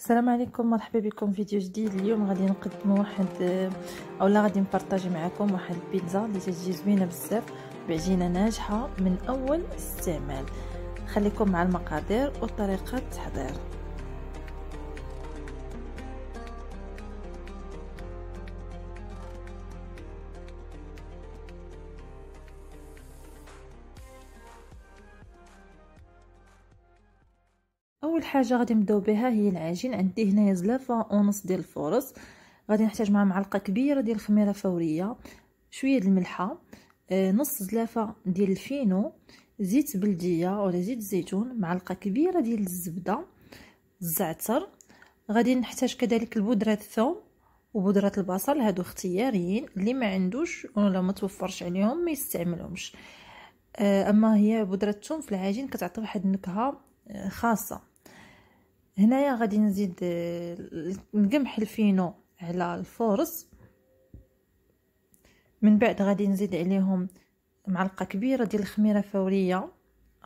السلام عليكم مرحبا بكم فيديو جديد اليوم غادي نقدم واحد اولا غادي نبارطاجي معكم واحد البيتزا اللي تجي زوينه بزاف بعجينه ناجحه من اول استعمال خليكم مع المقادير وطريقه التحضير اول حاجه غادي نبداو بها هي العجين عندي هنايا زلافه ونص ديال الفورص غادي نحتاج مع معلقه كبيره ديال الخميره فوريه شويه ديال الملحه آه نص زلافه ديال الفينو زيت بلديه ولا زيت الزيتون معلقه كبيره ديال الزبده الزعتر غادي نحتاج كذلك البودره الثوم وبودره البصل هادو اختياريين اللي ما عندوش ولا ما توفرش عليهم ما يستعملهمش آه، اما هي بودره الثوم في العجين كتعطي واحد النكهه آه، خاصه هنايا غادي نزيد نقمح الفينو على الفورص من بعد غادي نزيد عليهم معلقه كبيره ديال الخميره فوريه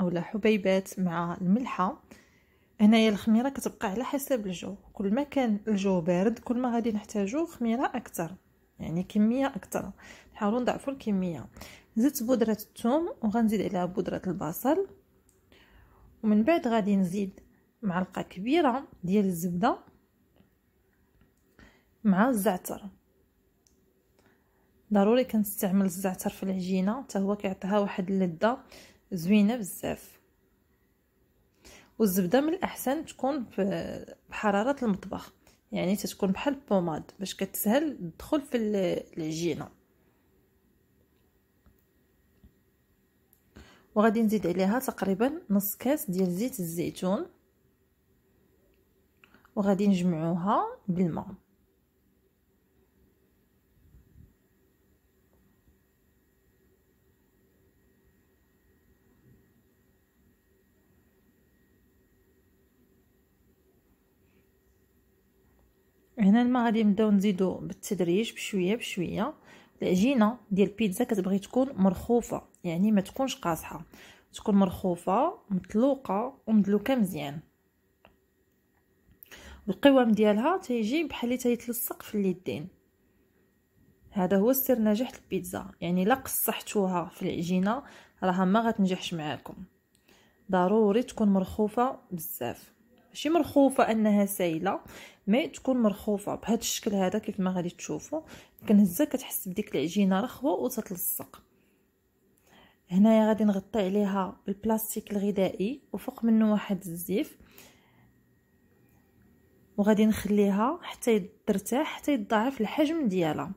اولا حبيبات مع الملحه هنايا الخميره كتبقى على حسب الجو كل ما كان الجو بارد كل ما غادي نحتاجو خميره اكثر يعني كميه اكثر نحاولوا نضعفوا الكميه زدت بودره الثوم وغنزيد عليها بودره البصل ومن بعد غادي نزيد معلقه كبيره ديال الزبده مع الزعتر ضروري كنستعمل الزعتر في العجينه حتى هو كيعطيها واحد اللذه زوينه بزاف والزبده من الاحسن تكون بحراره المطبخ يعني تتكون بحال بوماد باش كتسهل الدخول في العجينه وغادي نزيد عليها تقريبا نص كاس ديال زيت الزيتون وغادي نجمعوها بالماء هنا الماء غادي نبداو نزيدو بالتدريج بشويه بشويه العجينه ديال البيتزا كتبغي تكون مرخوفه يعني ما تكونش قاصحه تكون مرخوفه مطلوقه ومدلوكه مزيان القوام ديالها تيجي بحال اللي تيتلصق في اليدين هذا هو سر نجاح البيتزا يعني لا قصحتوها في العجينه راها ما غتنجحش معاكم ضروري تكون مرخوفه بزاف ماشي مرخوفه انها سايله مي تكون مرخوفه بهذا الشكل هذا كيف ما غادي تشوفوا كنهزها كتحس بديك العجينه رخوه وتتلصق هنايا غادي نغطي عليها البلاستيك الغذائي وفوق منه واحد الزيف وغادي نخليها حتى ترتاح حتى يتضاعف الحجم ديالها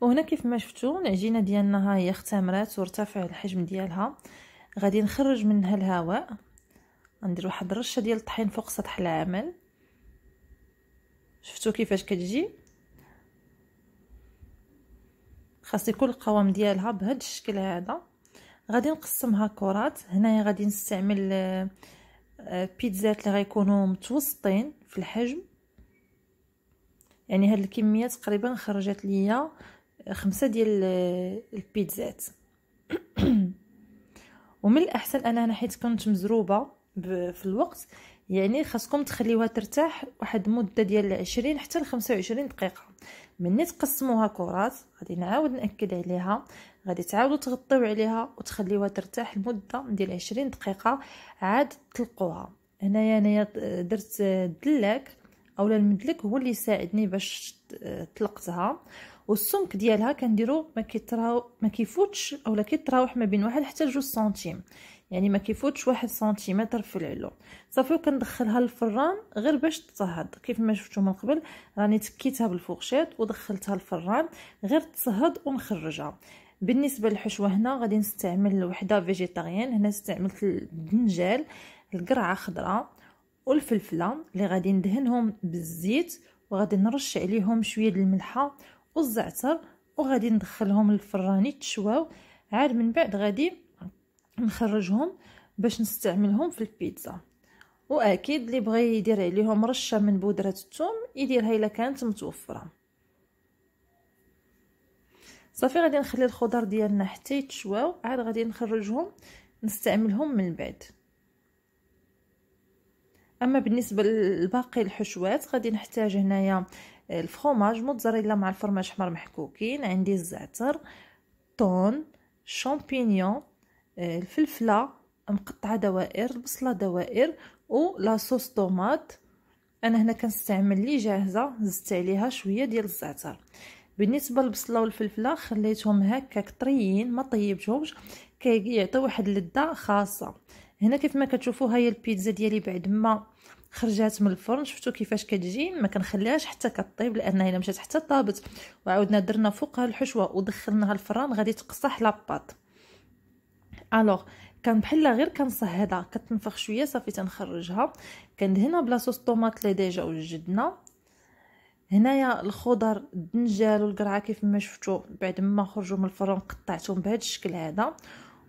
وهنا كيف ما شفتوا العجينه ديالنا ها هي اختمرات وارتفع الحجم ديالها غادي نخرج منها الهواء ندير واحد الرشه ديال الطحين فوق سطح العمل شفتوا كيفاش كتجي خاص يكون القوام ديالها بهذا الشكل هذا غادي نقسمها كرات هنايا غادي نستعمل بيتزات آه، آه، اللي غيكونوا متوسطين في الحجم يعني هاد الكميه تقريبا خرجت ليا آه، خمسة ديال البيتزات ومن الاحسن انا حيت كنت مزروبه في الوقت يعني خاصكم تخليوها ترتاح واحد المده ديال 20 حتى ل 25 دقيقه ملي تقسموها كرات غادي نعاود ناكد عليها غادي تعاودوا تغطيو عليها وتخليوها ترتاح لمده ديال 20 دقيقه عاد تلقوها هنايا انايا درت الدلاك اولا المدلك هو اللي ساعدني باش طلقتها والسمك ديالها كنديرو ما كيتراو ما كيفوتش اولا كيتراوح ما بين واحد حتى 2 سنتيم يعني ما كيفوتش واحد سنتيمتر في العلو صافي وكندخلها للفران غير باش تتهض كيف ما شفتو من قبل راني تكيتها بالفوقشيط ودخلتها للفران غير تصهد ونخرجها بالنسبه للحشوه هنا غادي نستعمل وحده فيجيتاريان هنا استعملت الدنجال القرعه خضراء والفلفله اللي غادي ندهنهم بالزيت وغادي نرش عليهم شويه د الملحه والزعتر وغادي ندخلهم للفران يتشواو عاد من بعد غادي نخرجهم باش نستعملهم في البيتزا واكيد اللي بغى يدير عليهم رشه من بودره الثوم يديرها الا كانت متوفره صافي غادي نخلي الخضر ديالنا حتى يتشواو عاد غادي نخرجهم نستعملهم من بعد اما بالنسبه لباقي الحشوات غادي نحتاج هنايا الفرماج موتزاريلا مع الفرماج حمر محكوكين عندي الزعتر طون شامبينيون آه، الفلفله مقطعه دوائر البصله دوائر ولاصوص طوماط انا هنا كنستعمل لي جاهزه زدت عليها شويه ديال الزعتر بالنسبه للبصله والفلفله خليتهم هكاك طريين ما طيبتهمش كيعطي واحد اللذه خاصه هنا كيف ما كتشوفوا هاي البيتزا ديالي بعد ما خرجات من الفرن شفتوا كيفاش كتجي ما كنخليهاش حتى كطيب لان الا مشات حتى طابت وعاودنا درنا فوقها الحشوه ودخلناها الفران غادي تقصح لاباط الوغ كان غير كنصهدها كتنفخ شويه صافي تنخرجها كندهنها بلا صوص طوماط لي ديجا وجدنا هنايا الخضر الدنجال والقرعه كيف ما شفتوا بعد ما خرجوا من الفرن قطعتهم بهذا الشكل هذا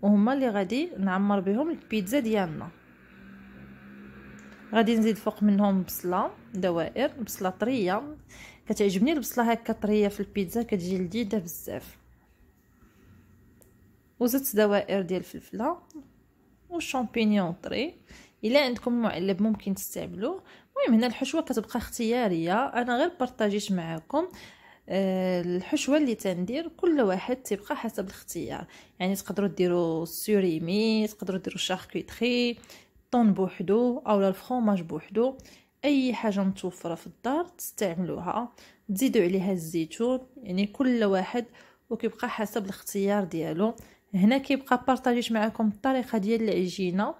وهما اللي غادي نعمر بهم البيتزا ديالنا غادي نزيد فوق منهم بصله دوائر بصله طريه كتعجبني البصله هكا طريه في البيتزا كتجي لذيذه بزاف وزدت دوائر ديال الفلفله والشامبينيون طري الا عندكم معلب ممكن تستعملوه المهم هنا الحشوه كتبقى اختياريه انا غير بارطاجيت معاكم آه، الحشوه اللي تندير كل واحد تبقى حسب الاختيار يعني تقدروا ديروا السوريمي تقدروا ديروا الشاركوتري الطون بوحدو اولا الفرماج بوحدو اي حاجه متوفره في الدار تستعملوها تزيدوا عليها الزيتون يعني كل واحد وكيبقى حسب الاختيار ديالو هنا كيبقى بارطاجيت معكم الطريقه ديال العجينه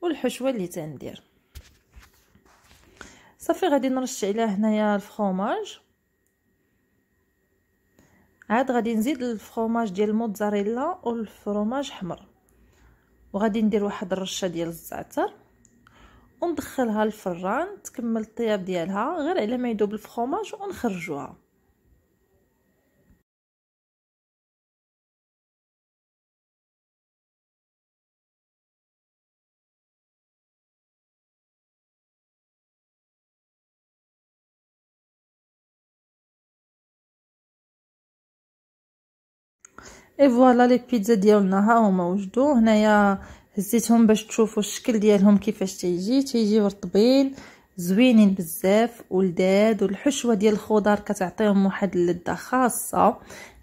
والحشوه اللي تندير صافي غادي نرش عليها هنايا الفرماج عاد غادي نزيد الفرماج ديال الموتزاريلا والفرماج حمر وغادي ندير واحد الرشه ديال الزعتر وندخلها الفران تكمل الطياب ديالها غير على ما يذوب الفرماج ونخرجوها اي فوالا لي بيتزا ديالنا ها هما وجدو هنايا هزيتهم باش تشوفوا الشكل ديالهم كيفاش تيجي تيجيو رطبين زوينين بزاف ولداد والحشوه ديال الخضر كتعطيهم واحد اللذه خاصه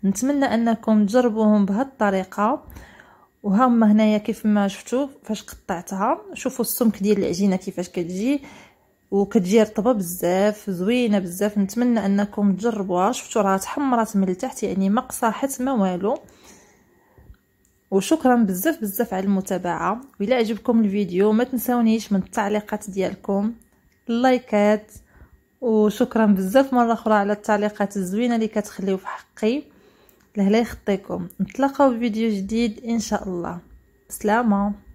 نتمنى انكم تجربوهم بهاد الطريقه وها هما هنايا كيف ما شفتوا فاش قطعتها شوفوا السمك ديال العجينه كيفاش كتجي وكتجي رطبه بزاف زوينه بزاف نتمنى انكم تجربوها شفتوا راه تحمرات من التحت يعني ما قصحت ما والو وشكرا بزاف بزاف على المتابعه وإلا عجبكم الفيديو ما تنسونيش من التعليقات ديالكم اللايكات وشكرا بزاف مره اخرى على التعليقات الزوينه اللي كتخليو في حقي لهلا يخطيكم نتلاقاو بفيديو جديد ان شاء الله سلامه